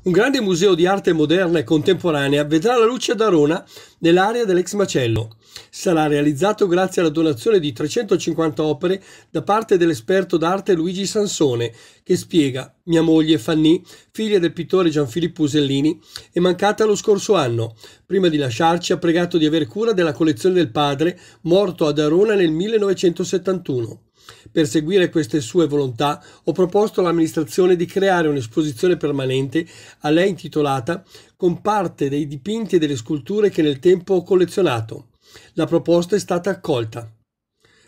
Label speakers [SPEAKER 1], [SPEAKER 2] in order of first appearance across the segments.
[SPEAKER 1] Un grande museo di arte moderna e contemporanea vedrà la luce ad Arona nell'area dell'ex macello. Sarà realizzato grazie alla donazione di 350 opere da parte dell'esperto d'arte Luigi Sansone, che spiega mia moglie Fanny, figlia del pittore Gianfilippo Usellini, è mancata lo scorso anno. Prima di lasciarci ha pregato di aver cura della collezione del padre, morto ad Arona nel 1971. Per seguire queste sue volontà ho proposto all'amministrazione di creare un'esposizione permanente a lei intitolata con parte dei dipinti e delle sculture che nel tempo ho collezionato. La proposta è stata accolta.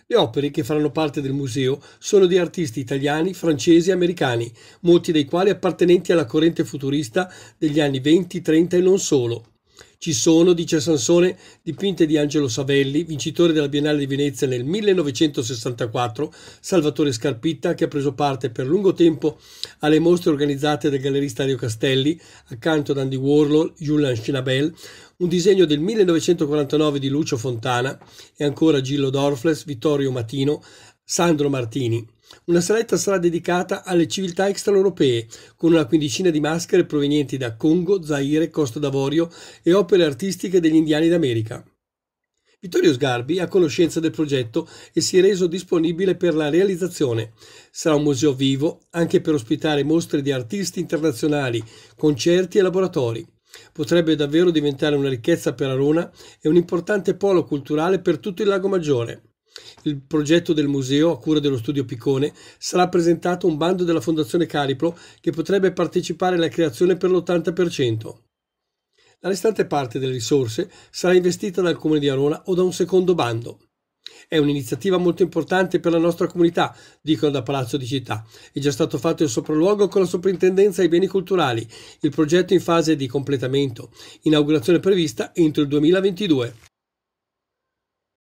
[SPEAKER 1] Le opere che faranno parte del museo sono di artisti italiani, francesi e americani, molti dei quali appartenenti alla corrente futurista degli anni 20, 30 e non solo. Ci sono, dice Sansone, dipinte di Angelo Savelli, vincitore della Biennale di Venezia nel 1964, Salvatore Scarpitta, che ha preso parte per lungo tempo alle mostre organizzate dal gallerista Ario Castelli, accanto ad Andy Warhol, Julian Schinabel, un disegno del 1949 di Lucio Fontana e ancora Gillo Dorfles, Vittorio Matino, Sandro Martini. Una saletta sarà dedicata alle civiltà extraeuropee, con una quindicina di maschere provenienti da Congo, Zaire, Costa d'Avorio e opere artistiche degli indiani d'America. Vittorio Sgarbi ha conoscenza del progetto e si è reso disponibile per la realizzazione. Sarà un museo vivo anche per ospitare mostre di artisti internazionali, concerti e laboratori. Potrebbe davvero diventare una ricchezza per Arona e un importante polo culturale per tutto il Lago Maggiore. Il progetto del museo, a cura dello studio Piccone, sarà presentato un bando della Fondazione Cariplo che potrebbe partecipare alla creazione per l'80%. La restante parte delle risorse sarà investita dal Comune di Arona o da un secondo bando. È un'iniziativa molto importante per la nostra comunità, dicono da Palazzo di Città. È già stato fatto il sopralluogo con la Soprintendenza ai Beni Culturali. Il progetto è in fase di completamento. Inaugurazione prevista entro il 2022.